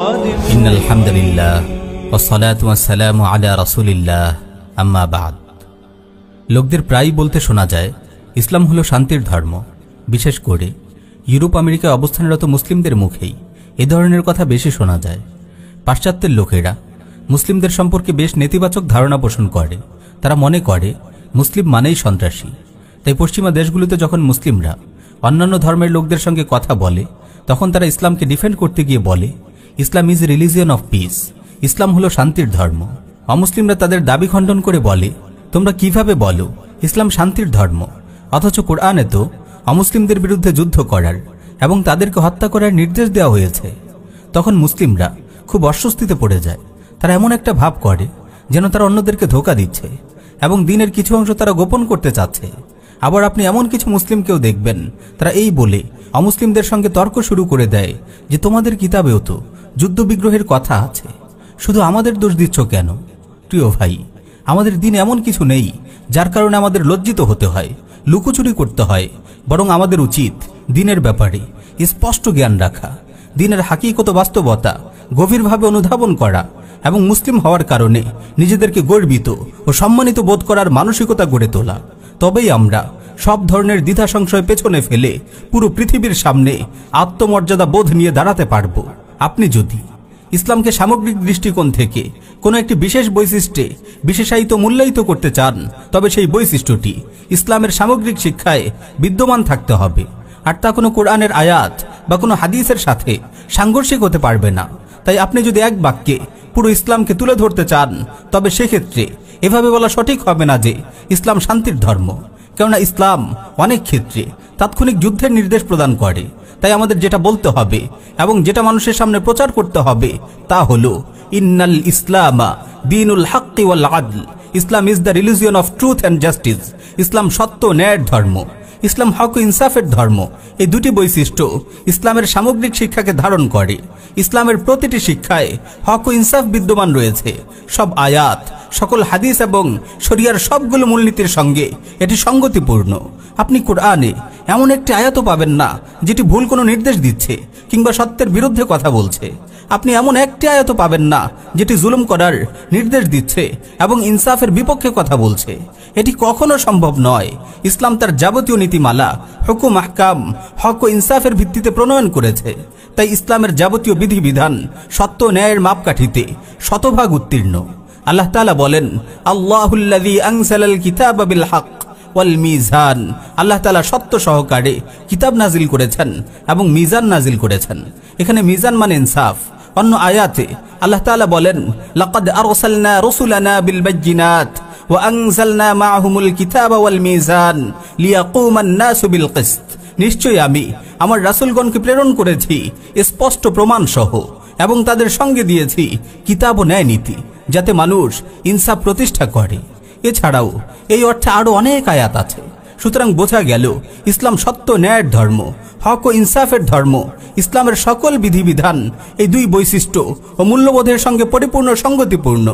إن الحمد لله والصلاة والسلام على رسول الله أما بعد লোকদের প্রায়ই বলতে শোনা যায় ইসলাম হলো শান্তির ধর্ম বিশেষ করে ইউরোপ আমেরিকায় অবস্থানরত মুসলিমদের মুখেই এ ধরনের কথা বেশি শোনা যায় পাশ্চাত্যের লোকেরা মুসলিমদের সম্পর্কে বেশ নেতিবাচক ধারণা পোষণ করে তারা মনে করে মুসলিম মানেই সন্ত্রাসী তাই পশ্চিমা দেশগুলোতে যখন মুসলিমরা অন্যান্য ধর্মের লোকদের সঙ্গে কথা বলে তখন তারা ইসলামকে ডিফেন্ড করতে গিয়ে বলে Islam is religion of peace ইসলাম হলো শান্তির ধর্ম অমুসলিমরা তাদের দাবি খণ্ডন করে বলে তোমরা কিভাবে বলো ইসলাম শান্তির ধর্ম অথচ কোরআনে তো অমুসলিমদের বিরুদ্ধে যুদ্ধ করার এবং তাদেরকে হত্যা করার নির্দেশ দেওয়া হয়েছে তখন মুসলিমরা খুব অস্বস্তিতে পড়ে যায় তারা এমন একটা ভাব করে যেন তারা অন্যদেরকে ধোকা দিচ্ছে এবং দিনের কিছু অংশ তারা গোপন করতে চাচ্ছে আবার আপনি এমন কিছু মুসলিমকেও দেখবেন তারা এই বলে অমুসলিমদের সঙ্গে তর্ক শুরু করে দেয় যে তোমাদের কিতাবেও তো যুদ্ধবিগ্রহের কথা আছে শুধু আমাদের দোষ দিচ্ছ কেন প্রিয় ভাই আমাদের দিন এমন কিছু নেই যার কারণে আমাদের লজ্জিত হতে হয় লুকোচুরি করতে হয় বরং আমাদের উচিত দিনের ব্যাপারে স্পষ্ট জ্ঞান রাখা দিনের হাকিকত বাস্তবতা গভীরভাবে অনুধাবন করা এবং মুসলিম হওয়ার কারণে নিজেদেরকে গর্বিত ও সম্মানিত বোধ করার মানসিকতা গড়ে তোলা তবেই আমরা সব ধরনের দ্বিধা সংশয় পেছনে ফেলে পুরো পৃথিবীর সামনে আত্মমর্যাদা বোধ নিয়ে দাঁড়াতে পারবো আপনি যদি ইসলামকে সামগ্রিক দৃষ্টিকোণ থেকে কোনো একটি বিশেষ বৈশিষ্ট্যে বিশেষায়িত মূল্যায়িত করতে চান তবে সেই বৈশিষ্ট্যটি ইসলামের সামগ্রিক শিক্ষায় বিদ্যমান থাকতে হবে আর তা কোনো কোরআনের আয়াত বা কোনো হাদিসের সাথে সাংঘর্ষিক হতে পারবে না তাই আপনি যদি এক বাক্যে পুরো ইসলামকে তুলে ধরতে চান তবে সেক্ষেত্রে এভাবে বলা সঠিক হবে না যে ইসলাম শান্তির ধর্ম কেননা ইসলাম অনেক ক্ষেত্রে তাৎক্ষণিক যুদ্ধের নির্দেশ প্রদান করে তাই আমাদের যেটা বলতে হবে এবং যেটা মানুষের সামনে প্রচার করতে হবে তা হল ইন্নাল ইসলামা দিনুল হাক্কি ওয়াল আদল Islam is the religion of truth and justice ইসলাম সত্য ন্যায়ের ধর্ম ইসলাম হক ইনসাফের ধর্ম এই দুটি বৈশিষ্ট্য ইসলামের সামগ্রিক শিক্ষাকে ধারণ করে ইসলামের প্রতিটি শিক্ষায় হক ও ইনসাফ বিদ্যমান রয়েছে সব আয়াত সকল হাদিস এবং শরিয়ার সবগুলো মূলনীতির সঙ্গে এটি সঙ্গতিপূর্ণ আপনি কোরআনে এমন একটি আয়াতও পাবেন না যেটি ভুল কোনো নির্দেশ দিচ্ছে কিংবা সত্যের বিরুদ্ধে কথা বলছে আপনি এমন একটি আয়াতও পাবেন না যেটি জুলুম করার নির্দেশ দিচ্ছে এবং ইনসাফের বিপক্ষে কথা বলছে এটি কখনো সম্ভব নয় ইসলাম তার যাবতীয় নীতিমালা হকুম আহকাম হক ইনসাফের ভিত্তিতে প্রণয়ন করেছে তাই ইসলামের যাবতীয় বিধিবিধান সত্য ন্যায়ের মাপকাঠিতে শতভাগ উত্তীর্ণ আল্লাহ তালা বলেন আল্লাহ হক ওয়াল মিজান আল্লাহ তালা সত্য সহকারে কিতাব নাজিল করেছেন এবং মিজান নাজিল করেছেন এখানে মিজান মানে ইনসাফ অন্য আয়াতে আল্লাহ তালা বলেন লাকাদ আরসালনা রসুলানা বিল বাজ্জিনাত ওয়াংজালনা মাহুমুল কিতাব ওয়াল মিজান লিয়াকুমান্না সুবিল কিস্ত নিশ্চয়ই আমি আমার রাসূলগণকে প্রেরণ করেছি স্পষ্ট প্রমাণ সহ এবং তাদের সঙ্গে দিয়েছি কিতাব ও ন্যায় নীতি যাতে মানুষ ইনসাফ প্রতিষ্ঠা করে এছাড়াও এই অর্থে আরও অনেক আয়াত আছে সুতরাং বোঝা গেল ইসলাম সত্য ন্যায়ের ধর্ম হক ও ইনসাফের ধর্ম ইসলামের সকল বিধিবিধান এই দুই বৈশিষ্ট্য ও মূল্যবোধের সঙ্গে পরিপূর্ণ সঙ্গতিপূর্ণ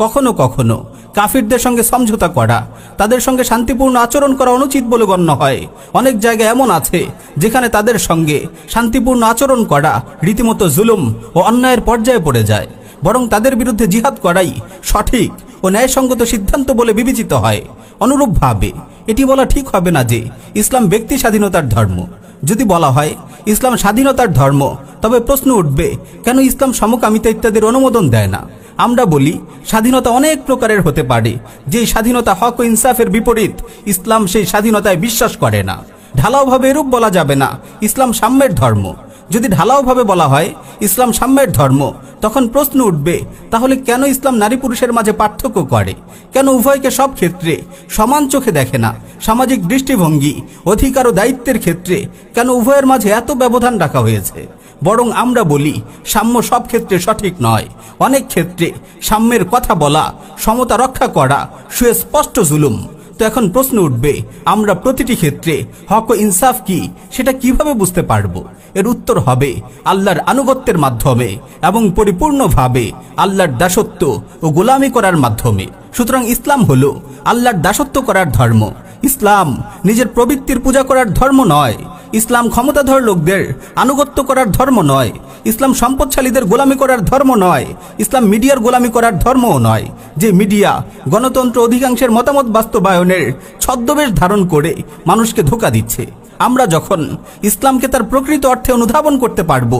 কখনো কখনো কাফিরদের সঙ্গে সমঝোতা করা তাদের সঙ্গে শান্তিপূর্ণ আচরণ করা অনুচিত বলে গণ্য হয় অনেক জায়গা এমন আছে যেখানে তাদের সঙ্গে শান্তিপূর্ণ আচরণ করা রীতিমতো জুলুম ও অন্যায়ের পর্যায়ে পড়ে যায় বরং তাদের বিরুদ্ধে জিহাদ করাই সঠিক ও ন্যায়সঙ্গত সিদ্ধান্ত বলে বিবেচিত হয় অনুরূপভাবে এটি বলা ঠিক হবে না যে ইসলাম ব্যক্তি স্বাধীনতার ধর্ম যদি বলা হয় ইসলাম স্বাধীনতার ধর্ম তবে প্রশ্ন উঠবে কেন ইসলাম সমকামিতা ইত্যাদির অনুমোদন দেয় না আমরা বলি স্বাধীনতা অনেক প্রকারের হতে পারে যে স্বাধীনতা হক ও ইনসাফের বিপরীত ইসলাম সেই স্বাধীনতায় বিশ্বাস করে না ঢালাওভাবে এরূপ বলা যাবে না ইসলাম সাম্যের ধর্ম যদি ঢালাওভাবে বলা হয় ইসলাম সাম্যের ধর্ম তখন প্রশ্ন উঠবে তাহলে কেন ইসলাম নারী পুরুষের মাঝে পার্থক্য করে কেন উভয়কে সব ক্ষেত্রে সমান চোখে দেখে না সামাজিক দৃষ্টিভঙ্গি অধিকার ও দায়িত্বের ক্ষেত্রে কেন উভয়ের মাঝে এত ব্যবধান রাখা হয়েছে বরং আমরা বলি সাম্য সব ক্ষেত্রে সঠিক নয় অনেক ক্ষেত্রে সাম্যের কথা বলা সমতা রক্ষা করা সুস্পষ্ট জুলুম তো এখন প্রশ্ন উঠবে আমরা প্রতিটি ক্ষেত্রে হক ও ইনসাফ কি সেটা কিভাবে বুঝতে পারবো এর উত্তর হবে আল্লাহর আনুগত্যের মাধ্যমে এবং পরিপূর্ণভাবে আল্লাহর দাসত্ব ও গোলামি করার মাধ্যমে সুতরাং ইসলাম হল আল্লাহর দাসত্ব করার ধর্ম ইসলাম নিজের প্রবৃত্তির পূজা করার ধর্ম নয় ইসলাম ক্ষমতাধর লোকদের আনুগত্য করার ধর্ম নয় ইসলাম সম্পদশালীদের গোলামি করার ধর্ম নয় ইসলাম মিডিয়ার গোলামি করার ধর্মও নয় যে মিডিয়া গণতন্ত্র অধিকাংশের মতামত বাস্তবায়নের ছদ্মবেশ ধারণ করে মানুষকে ধোকা দিচ্ছে আমরা যখন ইসলামকে তার প্রকৃত অর্থে অনুধাবন করতে পারব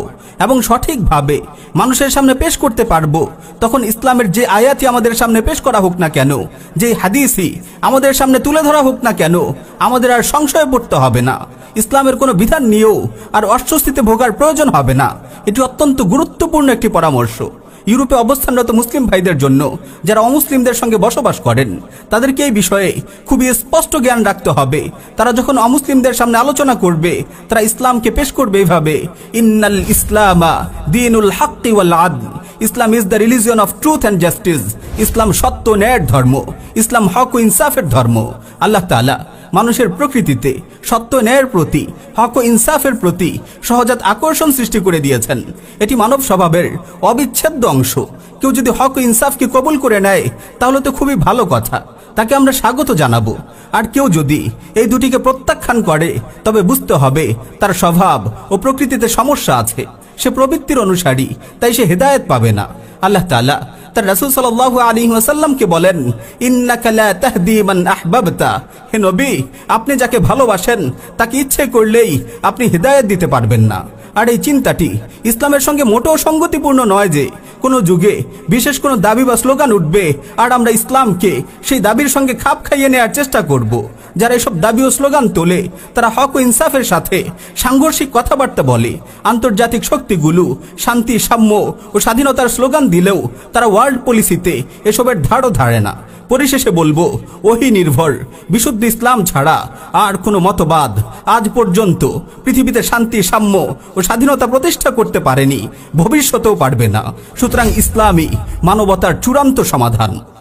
এবং সঠিকভাবে মানুষের সামনে পেশ করতে পারব তখন ইসলামের যে আয়াতি আমাদের সামনে পেশ করা হোক না কেন যে হাদিসি আমাদের সামনে তুলে ধরা হোক না কেন আমাদের আর সংশয় পড়তে হবে না ইসলামের কোনো বিধান নিয়েও আর অস্বস্তিতে ভোগার প্রয়োজন হবে না এটি অত্যন্ত গুরুত্বপূর্ণ একটি পরামর্শ ইউরোপে অবস্থানরত মুসলিম ভাইদের জন্য যারা অমুসলিমদের সঙ্গে বসবাস করেন তাদেরকে এই বিষয়ে খুবই স্পষ্ট জ্ঞান রাখতে হবে তারা যখন অমুসলিমদের সামনে আলোচনা করবে তারা ইসলামকে পেশ করবে এভাবে ইন্নাল ইসলামা দিনুল হাক্কি আদ Islam is the religion of truth and justice ইসলাম সত্য ন্যায়ের ধর্ম ইসলাম হক ও ইনসাফের ধর্ম আল্লাহ তালা মানুষের প্রকৃতিতে সত্য ন্যায়ের প্রতি হক ইনসাফের প্রতি সহজাত আকর্ষণ সৃষ্টি করে দিয়েছেন এটি মানব স্বভাবের অবিচ্ছেদ্য অংশ কেউ যদি হক ইনসাফকে কবুল করে নেয় তাহলে তো খুবই ভালো কথা তাকে আমরা স্বাগত জানাবো আর কেউ যদি এই দুটিকে প্রত্যাখ্যান করে তবে বুঝতে হবে তার স্বভাব ও প্রকৃতিতে সমস্যা আছে সে প্রবৃত্তির অনুসারী তাই সে হেদায়ত পাবে না আল্লাহ তালা তার রাসুল সাল্লাহ আলী সাল্লামকে বলেন আহবাবতা হে নবী আপনি যাকে ভালোবাসেন তাকে ইচ্ছে করলেই আপনি হৃদায়ত দিতে পারবেন না আর এই চিন্তাটি ইসলামের সঙ্গে মোটেও সঙ্গতিপূর্ণ নয় যে কোনো যুগে বিশেষ কোনো দাবি বা স্লোগান উঠবে আর আমরা ইসলামকে সেই দাবির সঙ্গে খাপ খাইয়ে নেওয়ার চেষ্টা করব। যারা এসব দাবি ও স্লোগান তোলে তারা হক ও ইনসাফের সাথে সাংঘর্ষিক কথাবার্তা বলে আন্তর্জাতিক শক্তিগুলো শান্তি সাম্য ও স্বাধীনতার স্লোগান দিলেও তারা ওয়ার্ল্ড পলিসিতে এসবের ধারও ধারে না পরিশেষে বলবো ওহি নির্ভর বিশুদ্ধ ইসলাম ছাড়া আর কোনো মতবাদ আজ পর্যন্ত পৃথিবীতে শান্তি সাম্য ও স্বাধীনতা প্রতিষ্ঠা করতে পারেনি ভবিষ্যতেও পারবে না সুতরাং ইসলামী মানবতার চূড়ান্ত সমাধান